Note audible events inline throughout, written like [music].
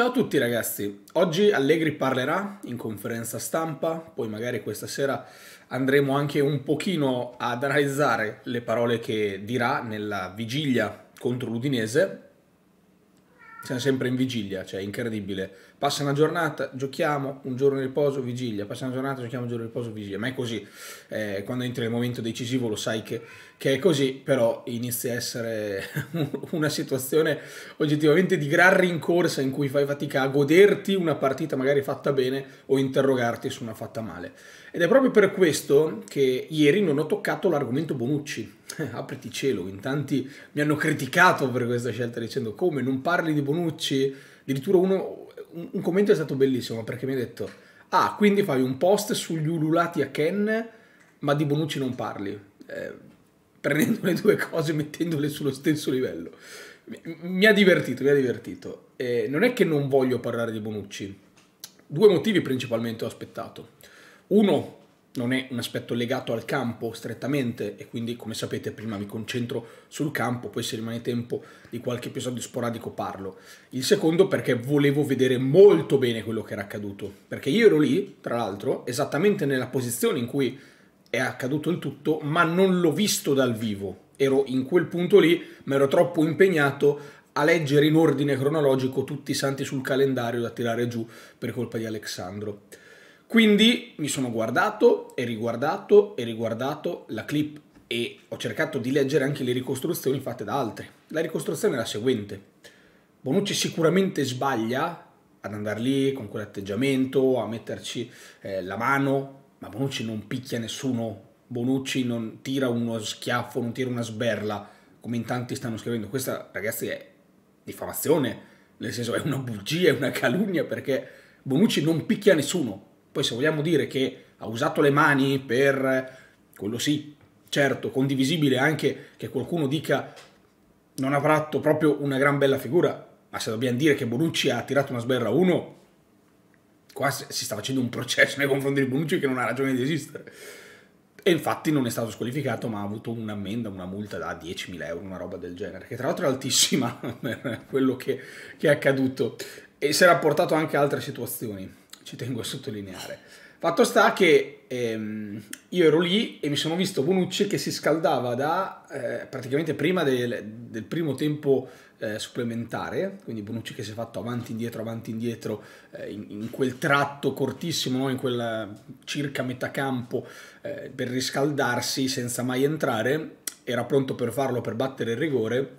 Ciao a tutti ragazzi, oggi Allegri parlerà in conferenza stampa, poi magari questa sera andremo anche un pochino ad analizzare le parole che dirà nella vigilia contro l'Udinese siamo sempre in vigilia, cioè incredibile. Passa una giornata, giochiamo, un giorno di riposo, vigilia, passa una giornata, giochiamo, un giorno di riposo, vigilia. Ma è così, eh, quando entri nel momento decisivo lo sai che, che, è così, però inizia a essere [laughs] una situazione oggettivamente di gran rincorsa in cui fai fatica a goderti una partita magari fatta bene o interrogarti su una fatta male. Ed è proprio per questo che ieri non ho toccato l'argomento Bonucci [laughs] apriti cielo, in tanti mi hanno criticato per questa scelta dicendo come non parli di Bonucci, addirittura uno, un, un commento è stato bellissimo perché mi ha detto ah quindi fai un post sugli ululati a Ken ma di Bonucci non parli, eh, prendendo le due cose e mettendole sullo stesso livello. Mi, ha divertito, mi ha divertito. Eh, non è che non voglio parlare di Bonucci, due motivi principalmente ho aspettato. Uno, non è un aspetto legato al campo strettamente e quindi come sapete prima mi concentro sul campo, poi se rimane tempo di qualche episodio sporadico parlo. Il secondo perché volevo vedere molto bene quello che era accaduto, perché io ero lì, tra l'altro, esattamente nella posizione in cui è accaduto il tutto, ma non l'ho visto dal vivo. Ero in quel punto lì, ma ero troppo impegnato a leggere in ordine cronologico tutti i santi sul calendario da tirare giù per colpa di Alessandro. Quindi mi sono guardato e riguardato e riguardato la clip e ho cercato di leggere anche le ricostruzioni fatte da altri. La ricostruzione è la seguente. Bonucci sicuramente sbaglia ad andare lì con quell'atteggiamento, a metterci eh, la mano, ma Bonucci non picchia nessuno, Bonucci non tira uno schiaffo, non tira una sberla, come in tanti stanno scrivendo. Questa, ragazzi, è diffamazione, nel senso è una bugia, è una calunnia, perché Bonucci non picchia nessuno, poi se vogliamo dire che ha usato le mani per, quello sì, certo, condivisibile anche che qualcuno dica non ha fatto proprio una gran bella figura, ma se dobbiamo dire che Bonucci ha tirato una sberra a uno, qua si sta facendo un processo nei confronti di Bonucci che non ha ragione di esistere. E infatti non è stato squalificato, ma ha avuto un'ammenda, una multa da 10.000 euro, una roba del genere, che tra l'altro è altissima [laughs] per quello che, che è accaduto. E si era portato anche a altre situazioni ci tengo a sottolineare. Fatto sta che ehm, io ero lì e mi sono visto Bonucci che si scaldava da eh, praticamente prima del, del primo tempo eh, supplementare, quindi Bonucci che si è fatto avanti indietro, avanti indietro eh, in, in, quel tratto cortissimo, no? in quel eh, circa metà campo eh, per riscaldarsi senza mai entrare, era pronto per farlo per battere il rigore.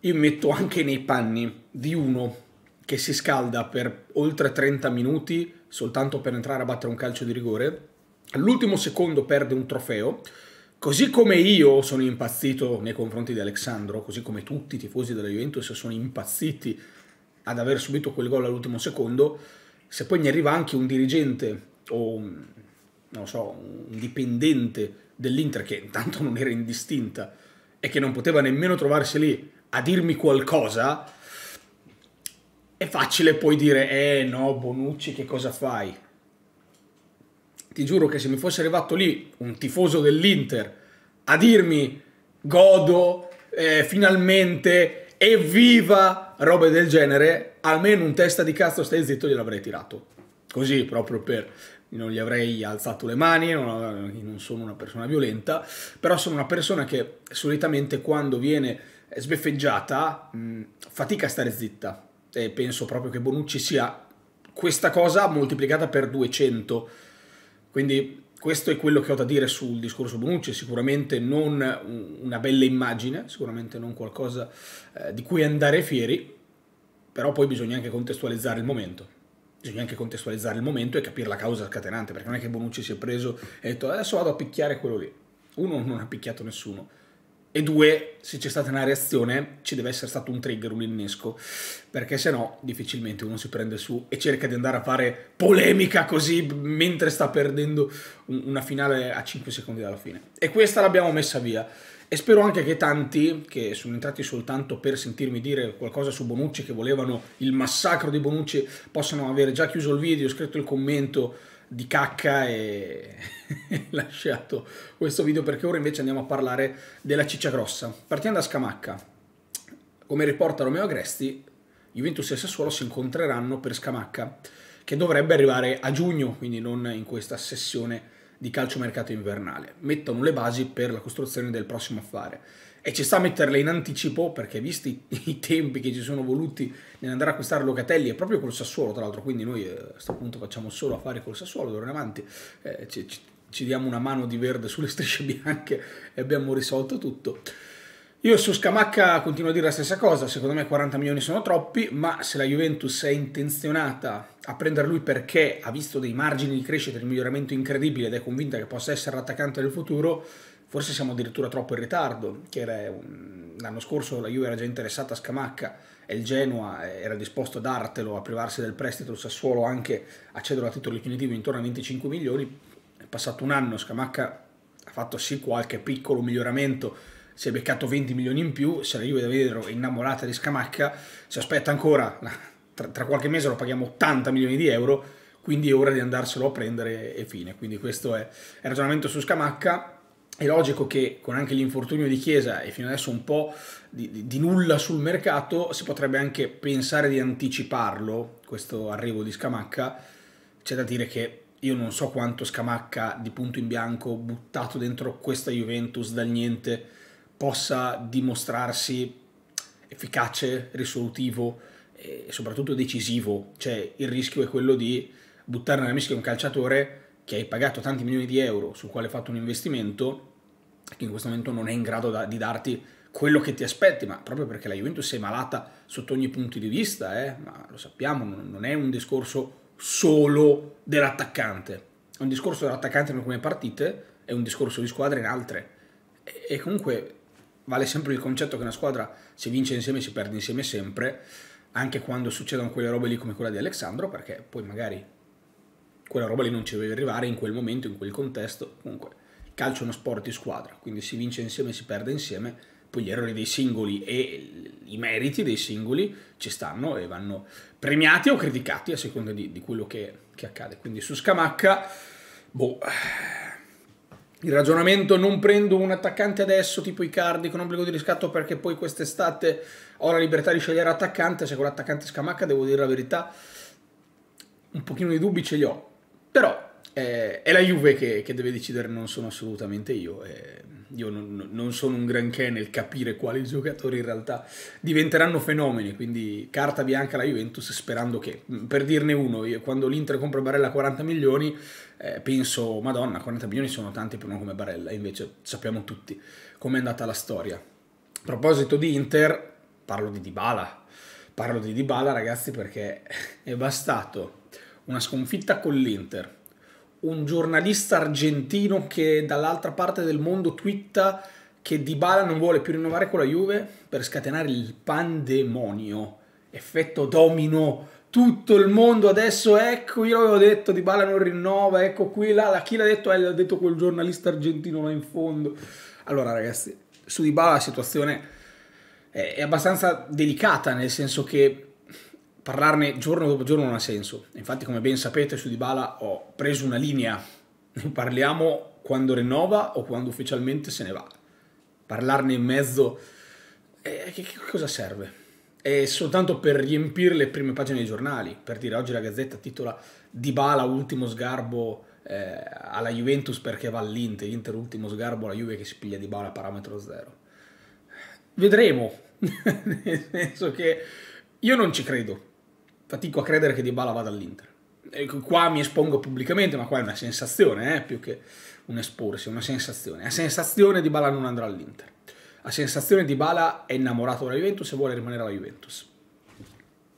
Io mi metto anche nei panni di uno che si scalda per oltre 30 minuti soltanto per entrare a battere un calcio di rigore, all'ultimo secondo perde un trofeo, così come io sono impazzito nei confronti di Alessandro, così come tutti i tifosi della Juventus sono impazziti ad aver subito quel gol all'ultimo secondo, se poi ne arriva anche un dirigente o non so, un dipendente dell'Inter che intanto non era indistinta e che non poteva nemmeno trovarsi lì a dirmi qualcosa, è facile poi dire, eh no, Bonucci, che cosa fai? Ti giuro che se mi fosse arrivato lì un tifoso dell'Inter a dirmi, godo, eh, finalmente, evviva, robe del genere, almeno un testa di cazzo stai zitto gliel'avrei tirato. Così, proprio per... Non gli avrei alzato le mani, non sono una persona violenta, però sono una persona che solitamente quando viene sbeffeggiata mh, fatica a stare zitta e penso proprio che Bonucci sia questa cosa moltiplicata per 200. Quindi questo è quello che ho da dire sul discorso Bonucci, sicuramente non una bella immagine, sicuramente non qualcosa eh, di cui andare fieri, però poi bisogna anche contestualizzare il momento. Bisogna anche contestualizzare il momento e capire la causa scatenante, perché non è che Bonucci si è preso e ha detto adesso vado a picchiare quello lì. Uno non ha picchiato nessuno, e due, se c'è stata una reazione, ci deve essere stato un trigger, un innesco, perché se no difficilmente uno si prende su e cerca di andare a fare polemica così mentre sta perdendo una finale a 5 secondi dalla fine. E questa l'abbiamo messa via. E spero anche che tanti, che sono entrati soltanto per sentirmi dire qualcosa su Bonucci, che volevano il massacro di Bonucci, possano aver già chiuso il video, scritto il commento, di cacca e lasciato [laughs] questo video perché ora invece andiamo a parlare della ciccia grossa. Partiamo da Scamacca. Come riporta Romeo Agresti, Juventus e Sassuolo si incontreranno per Scamacca, che dovrebbe arrivare a giugno, quindi non in questa sessione di calciomercato invernale. Mettono le basi per la costruzione del prossimo affare e ci sta a metterle in anticipo perché visti i tempi che ci sono voluti nell'andare a acquistare Locatelli e proprio col Sassuolo tra l'altro quindi noi eh, a questo punto facciamo solo affari col Sassuolo d'ora in avanti eh, ci, ci, ci, diamo una mano di verde sulle strisce bianche e abbiamo risolto tutto io su Scamacca continuo a dire la stessa cosa secondo me 40 milioni sono troppi ma se la Juventus è intenzionata a prendere lui perché ha visto dei margini di crescita di miglioramento incredibile ed è convinta che possa essere l'attaccante del futuro forse siamo addirittura troppo in ritardo, un... l'anno scorso la Juve era già interessata a Scamacca e il Genoa eh, era disposto a dartelo, a privarsi del prestito, il Sassuolo anche a cederlo a titolo definitivo intorno a 25 milioni, è passato un anno, Scamacca ha fatto sì qualche piccolo miglioramento, si è beccato 20 milioni in più, se la Juve davvero è innamorata di Scamacca, si aspetta ancora, tra, tra qualche mese lo paghiamo 80 milioni di euro, quindi è ora di andarselo a prendere e fine. Quindi questo è il ragionamento su Scamacca è logico che con anche l'infortunio di Chiesa e fino adesso un po' di, di, di, nulla sul mercato si potrebbe anche pensare di anticiparlo, questo arrivo di Scamacca. C'è da dire che io non so quanto Scamacca di punto in bianco buttato dentro questa Juventus dal niente possa dimostrarsi efficace, risolutivo e soprattutto decisivo. Cioè il rischio è quello di buttare nella mischia un calciatore che hai pagato tanti milioni di euro, sul quale hai fatto un investimento, che in questo momento non è in grado da, di darti quello che ti aspetti, ma proprio perché la Juventus è malata sotto ogni punto di vista, eh? ma lo sappiamo, non è un discorso solo dell'attaccante, è un discorso dell'attaccante in alcune partite, è un discorso di squadra in altre. E, e comunque vale sempre il concetto che una squadra si vince insieme si perde insieme sempre, anche quando succedono quelle robe lì come quella di Alessandro, perché poi magari quella roba lì non ci dovevi arrivare in quel momento, in quel contesto. Comunque, calcio è uno sport di squadra, quindi si vince insieme, si perde insieme, poi gli errori dei singoli e i meriti dei singoli ci stanno e vanno premiati o criticati a seconda di, di quello che, che, accade. Quindi su Scamacca, boh, il ragionamento non prendo un attaccante adesso tipo Icardi con obbligo di riscatto perché poi quest'estate ho la libertà di scegliere attaccante, se con l'attaccante Scamacca devo dire la verità, un pochino di dubbi ce li ho eh, è la Juve che, che, deve decidere, non sono assolutamente io. Eh, io non, non, sono un granché nel capire quali giocatori in realtà diventeranno fenomeni, quindi carta bianca la Juventus sperando che, mm, per dirne uno, io, quando l'Inter compra Barella a 40 milioni, eh, penso, madonna, 40 milioni sono tanti per uno come Barella, invece sappiamo tutti com'è andata la storia. A proposito di Inter, parlo di Dybala, parlo di Dybala ragazzi perché è bastato una sconfitta con l'Inter un giornalista argentino che dall'altra parte del mondo twitta che Dybala non vuole più rinnovare con la Juve per scatenare il pandemonio. Effetto domino. Tutto il mondo adesso, ecco, io avevo detto Dybala non rinnova, ecco qui, là, là chi l'ha detto? Eh, l'ha detto quel giornalista argentino là in fondo. Allora ragazzi, su Dybala la situazione è abbastanza delicata, nel senso che parlarne giorno dopo giorno non ha senso. Infatti, come ben sapete, su Dybala ho preso una linea. Ne [laughs] parliamo quando rinnova o quando ufficialmente se ne va. Parlarne in mezzo, eh, che, che cosa serve? È soltanto per riempire le prime pagine dei giornali, per dire oggi la Gazzetta titola Dybala ultimo sgarbo eh, alla Juventus perché va all'Inter, Inter ultimo sgarbo alla Juve che si piglia Dybala a parametro zero. Vedremo, [laughs] nel senso che io non ci credo, fatico a credere che Dybala vada all'Inter. Qua mi espongo pubblicamente, ma qua è una sensazione, eh, più che un esporsi, è una sensazione. A sensazione Dybala non andrà all'Inter. A sensazione Dybala è innamorato della Juventus e vuole rimanere alla Juventus.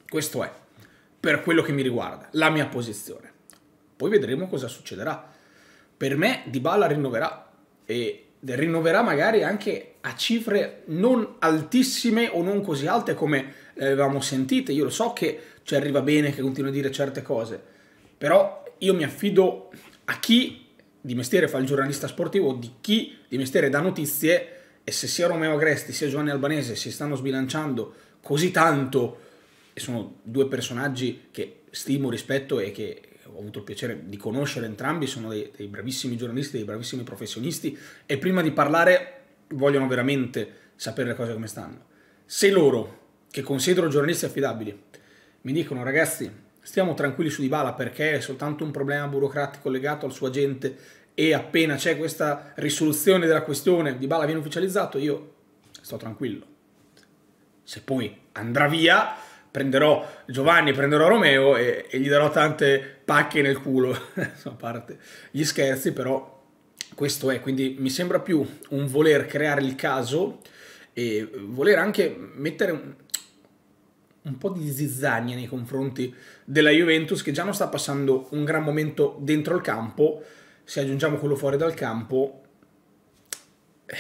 Questo è, per quello che mi riguarda, la mia posizione. Poi vedremo cosa succederà. Per me Dybala rinnoverà e rinnoverà magari anche a cifre non altissime o non così alte come le avevamo sentite, io lo so che ci cioè, arriva bene, che continua a dire certe cose, però io mi affido a chi di mestiere fa il giornalista sportivo, di chi di mestiere dà notizie e se sia Romeo Agresti sia Giovanni Albanese si stanno sbilanciando così tanto, e sono due personaggi che stimo, rispetto e che ho avuto il piacere di conoscere entrambi, sono dei, dei bravissimi giornalisti, dei bravissimi professionisti e prima di parlare vogliono veramente sapere le cose come stanno. Se loro che considero giornalisti affidabili, mi dicono ragazzi stiamo tranquilli su Dybala perché è soltanto un problema burocratico legato al suo agente e appena c'è questa risoluzione della questione Dybala viene ufficializzato, io sto tranquillo. Se poi andrà via prenderò Giovanni, prenderò Romeo e, e gli darò tante pacche nel culo, [laughs] a parte gli scherzi però questo è, quindi mi sembra più un voler creare il caso e voler anche mettere un po' di zizzagna nei confronti della Juventus che già non sta passando un gran momento dentro il campo, se aggiungiamo quello fuori dal campo eh,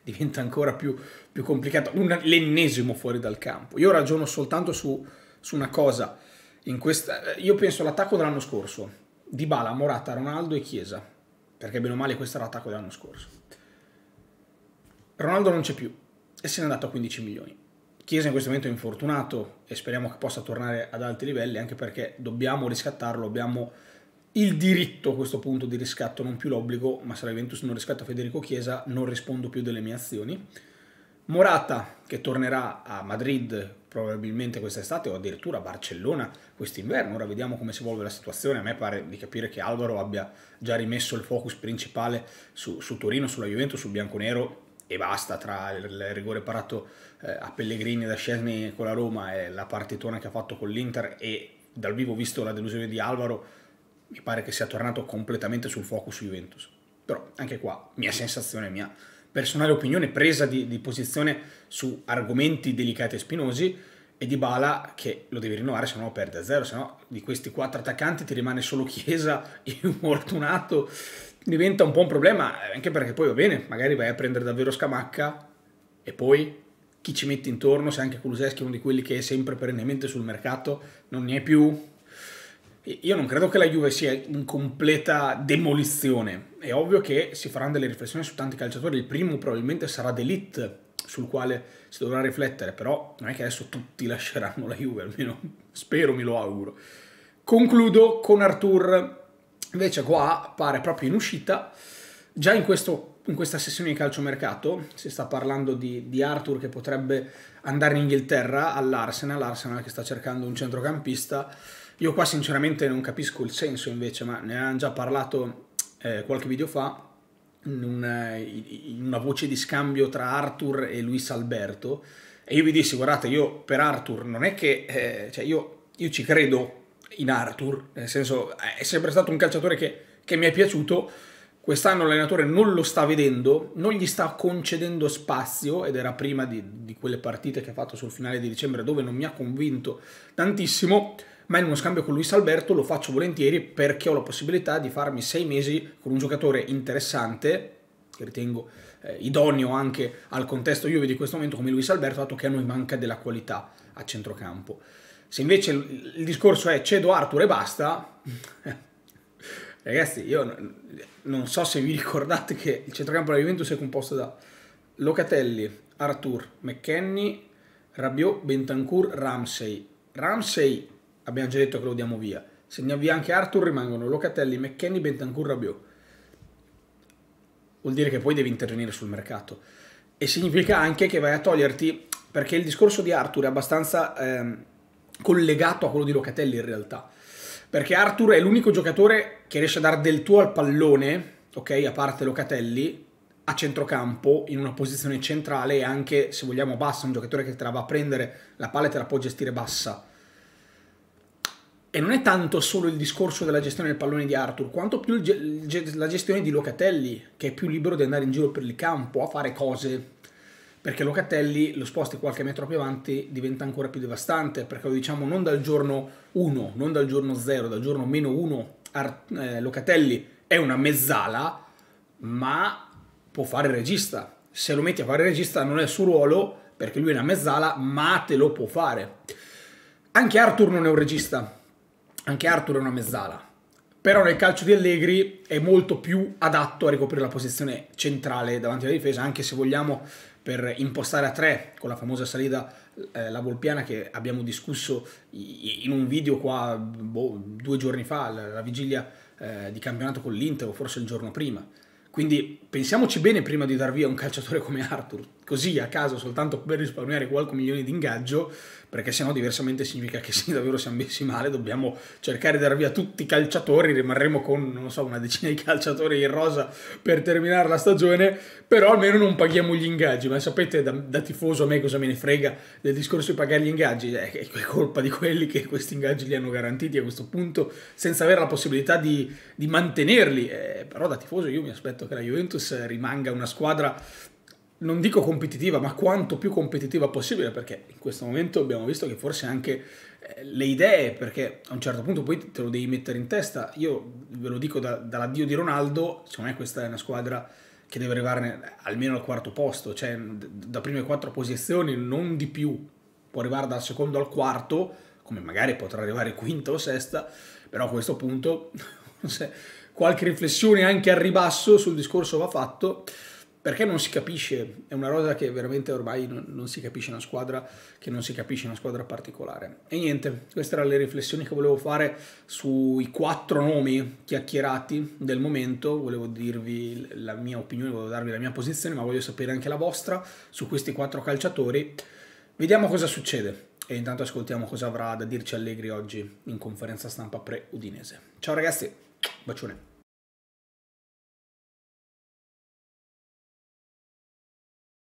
[laughs] diventa ancora più, più complicato, un, l'ennesimo fuori dal campo. Io ragiono soltanto su, su una cosa, questa, io penso all'attacco dell'anno scorso, di Bala, Morata, Ronaldo e Chiesa, perché bene o male questo era l'attacco dell'anno scorso. Ronaldo non c'è più e se n'è andato a 15 milioni Chiesa in questo momento è infortunato e speriamo che possa tornare ad alti livelli anche perché dobbiamo riscattarlo, abbiamo il diritto a questo punto di riscatto, non più l'obbligo, ma se la Juventus non riscatta Federico Chiesa non rispondo più delle mie azioni. Morata che tornerà a Madrid probabilmente quest'estate o addirittura a Barcellona quest'inverno, ora vediamo come si evolve la situazione, a me pare di capire che Alvaro abbia già rimesso il focus principale su, su Torino, sulla Juventus, sul bianco-nero e basta tra il rigore parato eh, a Pellegrini da Scesni con la Roma e la partitona che ha fatto con l'Inter e dal vivo visto la delusione di Alvaro mi pare che sia tornato completamente sul focus Juventus però anche qua mia sensazione mia personale opinione presa di, di posizione su argomenti delicati e spinosi e di Bala che lo devi rinnovare se no perde a zero se no di questi quattro attaccanti ti rimane solo Chiesa [laughs] infortunato diventa un po' un problema, eh, anche perché poi va bene, magari vai a prendere davvero Scamacca e poi chi ci mette intorno, se anche Kuluseschi è uno di quelli che è sempre perennemente sul mercato, non ne è più. Io non credo che la Juve sia in completa demolizione. È ovvio che si faranno delle riflessioni su tanti calciatori. Il primo probabilmente sarà D'Elite, sul quale si dovrà riflettere, però non è che adesso tutti lasceranno la Juve, almeno spero, me lo auguro. Concludo con Artur Invece qua pare proprio in uscita, già in, questo, in questa sessione di calciomercato si sta parlando di, di Arthur che potrebbe andare in Inghilterra all'Arsenal, l'Arsenal che sta cercando un centrocampista. Io qua sinceramente non capisco il senso invece, ma ne hanno già parlato eh, qualche video fa, in una, eh, in una, voce di scambio tra Arthur e Luis Alberto e io vi dissi guardate io per Arthur non è che eh, cioè io, io, ci credo in Arthur, nel senso è sempre stato un calciatore che, che mi è piaciuto, quest'anno l'allenatore non lo sta vedendo, non gli sta concedendo spazio ed era prima di, di, quelle partite che ha fatto sul finale di dicembre dove non mi ha convinto tantissimo, ma in uno scambio con Luis Alberto lo faccio volentieri perché ho la possibilità di farmi sei mesi con un giocatore interessante, che ritengo eh, idoneo anche al contesto Juve di questo momento come Luis Alberto, dato che a noi manca della qualità a centrocampo. Se invece il, il discorso è cedo Arthur e basta, [laughs] ragazzi, io non so se vi ricordate che il centrocampo della Juventus è composto da Locatelli, Arthur, McKenny, Rabiot, Bentancur, Ramsey. Ramsey abbiamo già detto che lo diamo via. Se ne avvia anche Arthur rimangono Locatelli, McKenny, Bentancur, Rabiot. Vuol dire che poi devi intervenire sul mercato. E significa anche che vai a toglierti, perché il discorso di Arthur è abbastanza... Ehm, collegato a quello di Locatelli in realtà. Perché Arthur è l'unico giocatore che riesce a dare del tuo al pallone, ok, a parte Locatelli, a centrocampo, in una posizione centrale e anche, se vogliamo, bassa, un giocatore che te la va a prendere, la palla te la può gestire bassa. E non è tanto solo il discorso della gestione del pallone di Arthur, quanto più la gestione di Locatelli, che è più libero di andare in giro per il campo a fare cose perché Locatelli lo sposti qualche metro più avanti diventa ancora più devastante, perché lo diciamo non dal giorno 1, non dal giorno 0, dal giorno meno 1, eh, Locatelli è una mezzala, ma può fare regista. Se lo metti a fare regista non è il suo ruolo, perché lui è una mezzala, ma te lo può fare. Anche Arthur non è un regista, anche Arthur è una mezzala. Però nel calcio di Allegri è molto più adatto a ricoprire la posizione centrale davanti alla difesa, anche se vogliamo per impostare a tre con la famosa salita eh, la Volpiana che abbiamo discusso in un video qua boh, due giorni fa, la, vigilia eh, di campionato con l'Inter o forse il giorno prima. Quindi pensiamoci bene prima di dar via un calciatore come Arthur così a caso soltanto per risparmiare qualche milione di ingaggio, perché sennò diversamente significa che [laughs] se davvero siamo messi male dobbiamo cercare di dar via tutti i calciatori, rimarremo con, non so, una decina di calciatori in rosa per terminare la stagione, però almeno non paghiamo gli ingaggi, ma sapete da, da tifoso a me cosa me ne frega del discorso di pagare gli ingaggi, è, è colpa di quelli che questi ingaggi li hanno garantiti a questo punto senza avere la possibilità di, di mantenerli, eh, però da tifoso io mi aspetto che la Juventus rimanga una squadra non dico competitiva, ma quanto più competitiva possibile, perché in questo momento abbiamo visto che forse anche eh, le idee, perché a un certo punto poi te lo devi mettere in testa, io ve lo dico da, dall'addio di Ronaldo, secondo me questa è una squadra che deve arrivare almeno al quarto posto, cioè da prime quattro posizioni non di più, può arrivare dal secondo al quarto, come magari potrà arrivare quinta o sesta, però a questo punto [laughs] qualche riflessione anche al ribasso sul discorso va fatto perché non si capisce, è una cosa che veramente ormai non, non, si capisce una squadra, che non si capisce una squadra particolare. E niente, queste erano le riflessioni che volevo fare sui quattro nomi chiacchierati del momento, volevo dirvi la mia opinione, volevo darvi la mia posizione, ma voglio sapere anche la vostra su questi quattro calciatori. Vediamo cosa succede e intanto ascoltiamo cosa avrà da dirci Allegri oggi in conferenza stampa pre-Udinese. Ciao ragazzi, bacione.